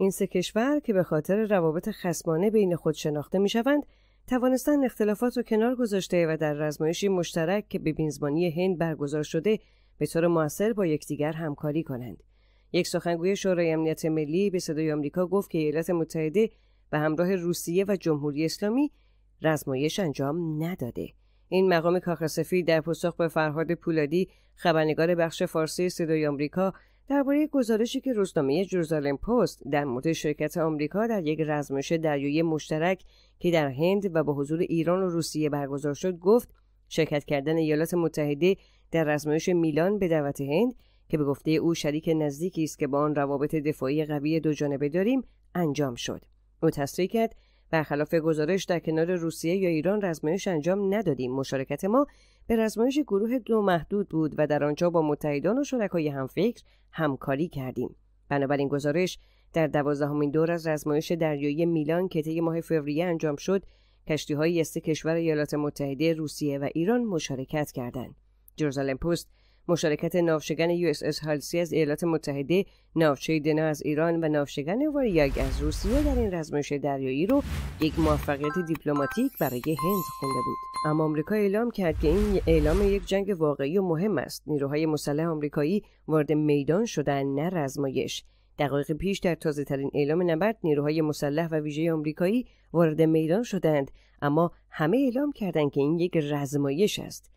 این سه کشور که به خاطر روابط خسمانه بین خود شناخته می شوند توانستن اختلافات را کنار گذاشته و در رزمایشی مشترک که به بینزمانی هند برگزار شده به طور موثر با یکدیگر همکاری کنند یک سخنگوی شورای امنیت ملی به صدای آمریکا گفت که ایالات متحده به همراه روسیه و جمهوری اسلامی رزمایش انجام نداده این مقام کاخ در پاسخ به فرهاد پولادی خبرنگار بخش فارسی صدای آمریکا درباره گزارشی که روزنامه جروزالم پست در مورد شرکت آمریکا در یک رزمش دریایی مشترک که در هند و با حضور ایران و روسیه برگزار شد گفت شرکت کردن ایالات متحده در رزمایش میلان به دعوت هند که به گفته او شریک نزدیکی است که با آن روابط دفاعی قوی دوجانبه داریم انجام شد او تصریح کرد برخلاف گزارش در کنار روسیه یا ایران رزمایش انجام ندادیم مشارکت ما به رزمایش گروه دو محدود بود و در آنجا با متحدان و شرکای همفکر همکاری کردیم بنابراین گزارش در دوازدهمین دور از رزمایش دریایی میلان که طی ماه فوریه انجام شد کشتیهایی های سه کشور ایالات متحده روسیه و ایران مشارکت کردند جرزالم پست مشارکت ناوشگن یو اس هالسی از ایالات متحده ناوچه دنا از ایران و ناوشگن واریاگ از روسیه در این رزمایش دریایی رو یک موفقیت دیپلماتیک برای هند خونده بود اما آمریکا اعلام کرد که این اعلام یک جنگ واقعی و مهم است نیروهای مسلح آمریکایی وارد میدان شدن نه رزمایش دقایق پیش در تازه ترین اعلام نبرد نیروهای مسلح و ویژه آمریکایی وارد میدان شدند اما همه اعلام کردند که این یک رزمایش است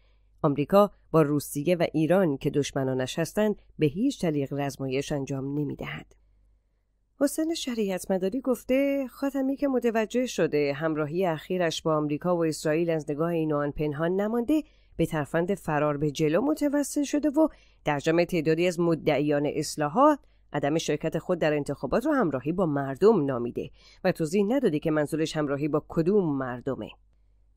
آمریکا با روسیه و ایران که دشمنانش هستند به هیچ طریق رزمایش انجام نمیدهد حسین شریعت مداری گفته خاتمی که متوجه شده همراهی اخیرش با آمریکا و اسرائیل از نگاه این آن پنهان نمانده به ترفند فرار به جلو متوسل شده و در جمع تعدادی از مدعیان اصلاحات عدم شرکت خود در انتخابات را همراهی با مردم نامیده و توضیح نداده که منظورش همراهی با کدوم مردمه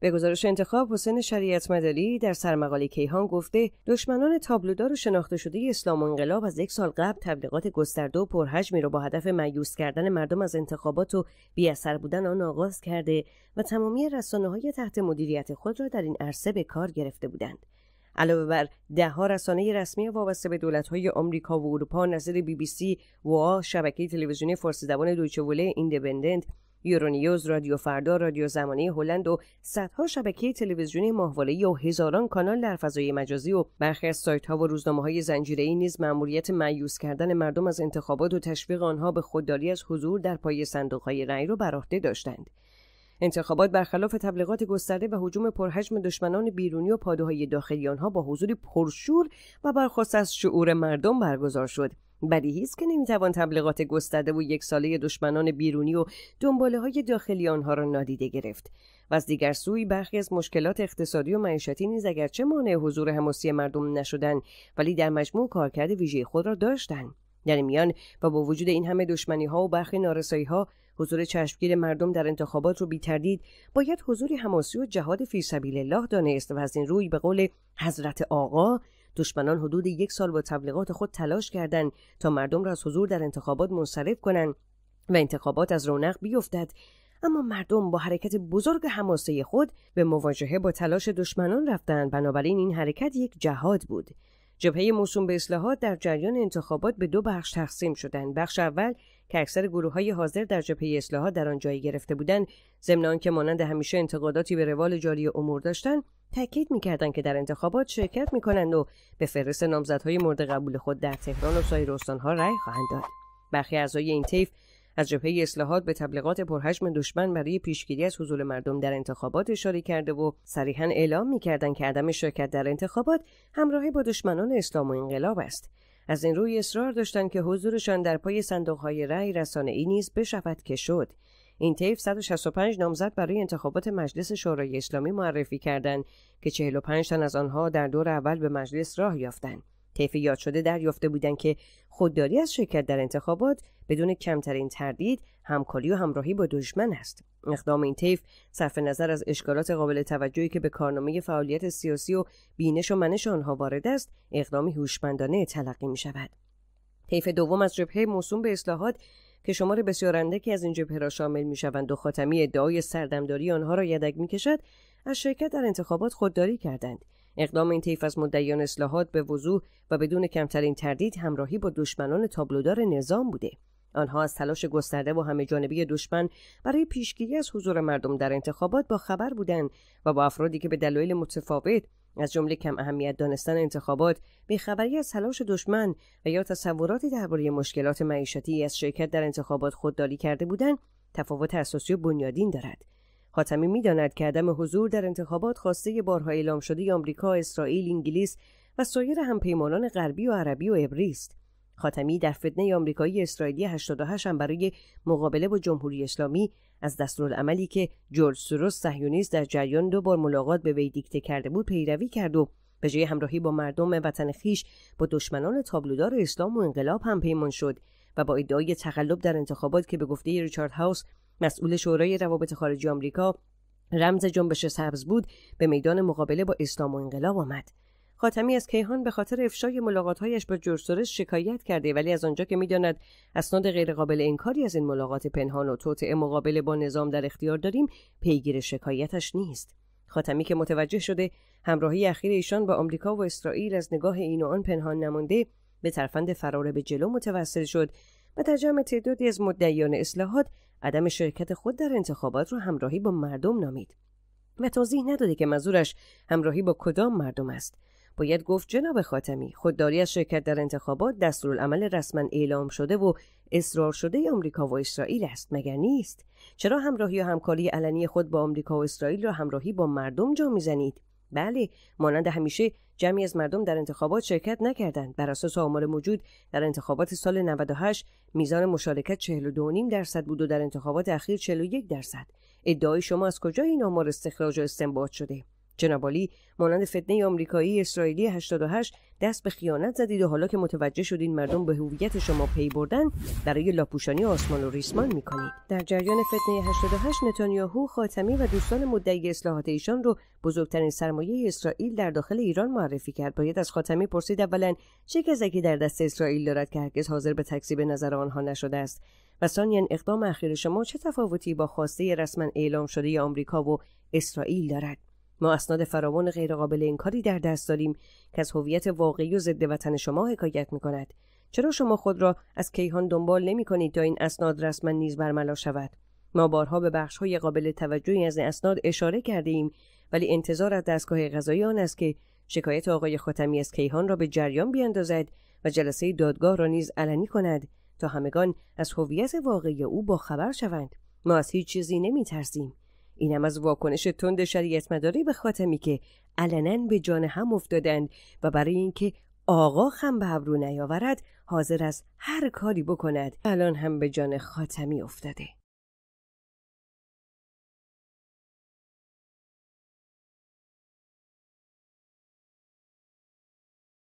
به گزارش انتخاب حسین شریعت مدلی در سرمقاله کیهان گفته دشمنان تابلودار و شناخته شده اسلام و انقلاب از یک سال قبل تبلیغات گسترده و پرحجمی را با هدف مایوس کردن مردم از انتخابات و بیاثر بودن آن آغاز کرده و تمامی رسانه های تحت مدیریت خود را در این عرصه به کار گرفته بودند علاوه بر دهها رسانه رسمی وابسته به های آمریکا و اروپا نظر بی بی سی، و شبکه تلویزیونی فارسی زبان دویچه ایندپندنت یورونیوز، رادیو فردا، رادیو زمانه هلند و صدها شبکه تلویزیونی ماهواره‌ای و هزاران کانال در فضای مجازی و برخی از سایت‌ها و روزنامه‌های زنجیره‌ای نیز مأموریت مایوس کردن مردم از انتخابات و تشویق آنها به خودداری از حضور در پای صندوق‌های رأی را بر عهده داشتند. انتخابات برخلاف تبلیغات گسترده و حجوم پرحجم دشمنان بیرونی و پادوهای داخلی آنها با حضور پرشور و برخواست از شعور مردم برگزار شد بدیهی است که نمیتوان تبلیغات گسترده و یک ساله دشمنان بیرونی و دنباله های داخلی آنها را نادیده گرفت و از دیگر سوی برخی از مشکلات اقتصادی و معیشتی نیز اگرچه مانع حضور حماسی مردم نشدند ولی در مجموع کارکرد ویژه خود را داشتند در میان و با وجود این همه دشمنی ها و برخی نارسایی ها حضور چشمگیر مردم در انتخابات رو بیتردید باید حضور حماسی و جهاد فی سبیل الله دانست و از این روی به قول حضرت آقا دشمنان حدود یک سال با تبلیغات خود تلاش کردند تا مردم را از حضور در انتخابات منصرف کنند و انتخابات از رونق بیفتد اما مردم با حرکت بزرگ حماسه خود به مواجهه با تلاش دشمنان رفتند بنابراین این حرکت یک جهاد بود جبهه موسوم به اصلاحات در جریان انتخابات به دو بخش تقسیم شدند بخش اول که اکثر گروه های حاضر در جبهه اصلاحات در آن جایی گرفته بودند ضمن که مانند همیشه انتقاداتی به روال جاری امور داشتند تاکید میکردند که در انتخابات شرکت میکنند و به فهرست نامزدهای مورد قبول خود در تهران و سایر استانها رأی خواهند داد برخی اعضای این طیف از جبهه اصلاحات به تبلیغات پرحجم دشمن برای پیشگیری از حضور مردم در انتخابات اشاره کرده و صریحا اعلام میکردند که عدم شرکت در انتخابات همراهی با دشمنان اسلام و انقلاب است از این روی اصرار داشتند که حضورشان در پای صندوقهای رأی رسانهای نیز بشود که شد این طیف 165 نامزد برای انتخابات مجلس شورای اسلامی معرفی کردند که 45 تن از آنها در دور اول به مجلس راه یافتند. طیف یاد شده دریافته بودند که خودداری از شرکت در انتخابات بدون کمترین تردید همکاری و همراهی با دشمن است اقدام این طیف صرف نظر از اشکالات قابل توجهی که به کارنامه فعالیت سیاسی و بینش و منش آنها وارد است اقدامی هوشمندانه تلقی می شود طیف دوم از جبهه موسوم به اصلاحات که شمار بسیار اندکی از این جبهه را شامل میشوند و خاتمی ادعای سردمداری آنها را یدک میکشد از شرکت در انتخابات خودداری کردند اقدام این طیف از مدعیان اصلاحات به وضوح و بدون کمترین تردید همراهی با دشمنان تابلودار نظام بوده آنها از تلاش گسترده و همه جانبی دشمن برای پیشگیری از حضور مردم در انتخابات با خبر بودند و با افرادی که به دلایل متفاوت از جمله کم اهمیت دانستن انتخابات بیخبری از تلاش دشمن و یا تصوراتی درباره مشکلات معیشتی از شرکت در انتخابات خودداری کرده بودند تفاوت اساسی و بنیادین دارد خاتمی میداند که عدم حضور در انتخابات خواسته بارها اعلام شده آمریکا اسرائیل انگلیس و سایر همپیمانان غربی و عربی و عبری است خاتمی در فتنه آمریکایی اسرائیلی 88 هم برای مقابله با جمهوری اسلامی از دستورالعملی که جورج سوروس صهیونیست در جریان دو بار ملاقات به وی دیکته کرده بود پیروی کرد و به جای همراهی با مردم وطن خیش با دشمنان تابلودار اسلام و انقلاب هم پیمان شد و با ادعای تقلب در انتخابات که به گفته ریچارد هاوس مسئول شورای روابط خارجی آمریکا رمز جنبش سبز بود به میدان مقابله با اسلام و انقلاب آمد خاتمی از کیهان به خاطر افشای ملاقاتهایش با جورج شکایت کرده ولی از آنجا که میداند اسناد غیرقابل انکاری از این ملاقات پنهان و توطعه مقابله با نظام در اختیار داریم پیگیر شکایتش نیست خاتمی که متوجه شده همراهی اخیر ایشان با آمریکا و اسرائیل از نگاه این و آن پنهان نمانده به ترفند فرار به جلو متوسل شد و در جمع تعدادی از مدعیان اصلاحات عدم شرکت خود در انتخابات را همراهی با مردم نامید و توضیح نداده که منظورش همراهی با کدام مردم است باید گفت جناب خاتمی خودداری از شرکت در انتخابات دستورالعمل رسما اعلام شده و اصرار شده آمریکا و اسرائیل است مگر نیست چرا همراهی و همکاری علنی خود با آمریکا و اسرائیل را همراهی با مردم جا میزنید بله مانند همیشه جمعی از مردم در انتخابات شرکت نکردند بر اساس آمار موجود در انتخابات سال 98 میزان مشارکت 42.5 درصد بود و در انتخابات اخیر 41 درصد ادعای شما از کجا این آمار استخراج و استنباط شده جنابالی مانند فتنه آمریکایی اسرائیلی 88 دست به خیانت زدید و حالا که متوجه شدین مردم به هویت شما پی بردن برای لاپوشانی آسمان و ریسمان میکنید در جریان فتنه 88 نتانیاهو خاتمی و دوستان مدعی اصلاحات ایشان رو بزرگترین سرمایه اسرائیل در داخل ایران معرفی کرد باید از خاتمی پرسید اولا چه کسکی در دست اسرائیل دارد که هرگز حاضر به تکذیب نظر آنها نشده است و ثانیاً اقدام اخیر شما چه تفاوتی با خواسته رسما اعلام شده آمریکا و اسرائیل دارد ما اسناد فراوان غیرقابل انکاری در دست داریم که از هویت واقعی و ضد وطن شما حکایت می کند. چرا شما خود را از کیهان دنبال نمی کنید تا این اسناد رسما نیز برملا شود ما بارها به بخش های قابل توجهی از این اسناد اشاره کرده ایم ولی انتظار از دستگاه قضایی آن است که شکایت آقای خاتمی از کیهان را به جریان بیندازد و جلسه دادگاه را نیز علنی کند تا همگان از هویت واقعی او باخبر شوند ما از هیچ چیزی نمی اینم از واکنش تند شریعت مداری به خاتمی که علنا به جان هم افتادند و برای اینکه آقا هم به ابرو نیاورد حاضر از هر کاری بکند الان هم به جان خاتمی افتاده